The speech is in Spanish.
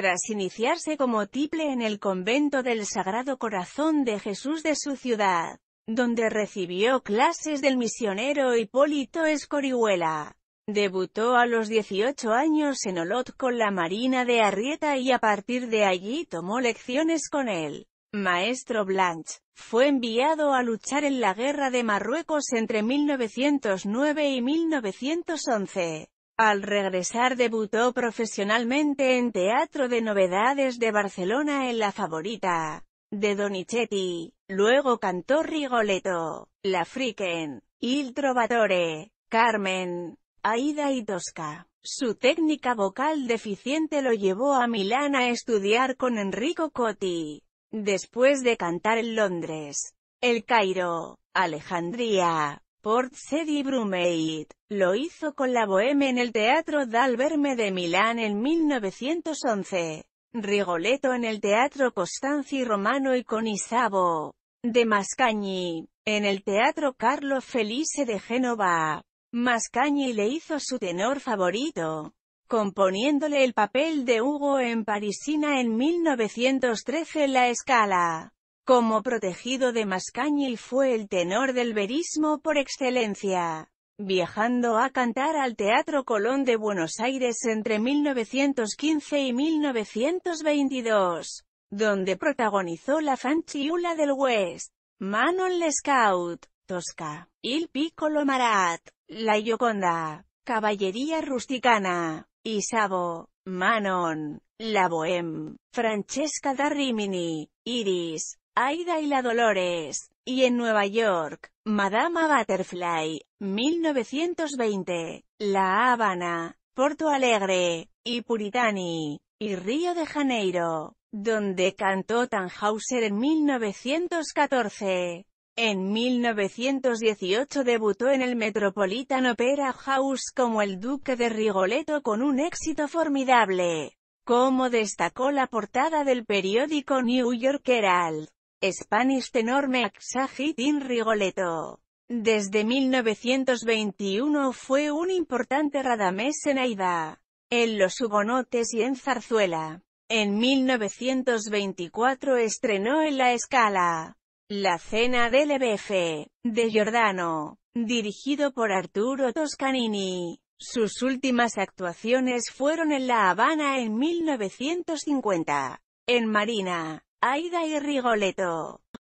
tras iniciarse como tiple en el convento del Sagrado Corazón de Jesús de su ciudad, donde recibió clases del misionero Hipólito Escorihuela. Debutó a los 18 años en Olot con la Marina de Arrieta y a partir de allí tomó lecciones con él. Maestro Blanche, fue enviado a luchar en la Guerra de Marruecos entre 1909 y 1911. Al regresar debutó profesionalmente en Teatro de Novedades de Barcelona en La Favorita, de Donizetti. Luego cantó Rigoletto, La Friken, Il Trovatore, Carmen, Aida y Tosca. Su técnica vocal deficiente lo llevó a Milán a estudiar con Enrico Cotti. Después de cantar en Londres, El Cairo, Alejandría, Port Brumeit. Lo hizo con la boheme en el Teatro Dal Verme de Milán en 1911. Rigoletto en el Teatro Costanzi Romano y con Isabo de Mascagni, en el Teatro Carlo Felice de Génova. Mascagni le hizo su tenor favorito, componiéndole el papel de Hugo en Parisina en 1913 en La Escala. Como protegido de Mascañil fue el tenor del verismo por excelencia viajando a cantar al Teatro Colón de Buenos Aires entre 1915 y 1922, donde protagonizó La Fanchiula del West, Manon Lescaut, Tosca, Il Piccolo Marat, La Gioconda, Caballería Rusticana, Isabo, Manon, La Bohème, Francesca da Rimini, Iris, Aida y la Dolores, y en Nueva York, Madama Butterfly, 1920, La Habana, Porto Alegre, y Puritani, y Río de Janeiro, donde cantó Tannhauser en 1914. En 1918 debutó en el Metropolitan Opera House como el Duque de Rigoletto con un éxito formidable, como destacó la portada del periódico New York Herald. Spanish tenor Maxagit in Rigoletto. Desde 1921 fue un importante radamés en Aida, en los hugonotes y en Zarzuela. En 1924 estrenó en La Escala, La Cena del EBF, de Giordano, dirigido por Arturo Toscanini. Sus últimas actuaciones fueron en La Habana en 1950, en Marina, Aida y Rigoletto.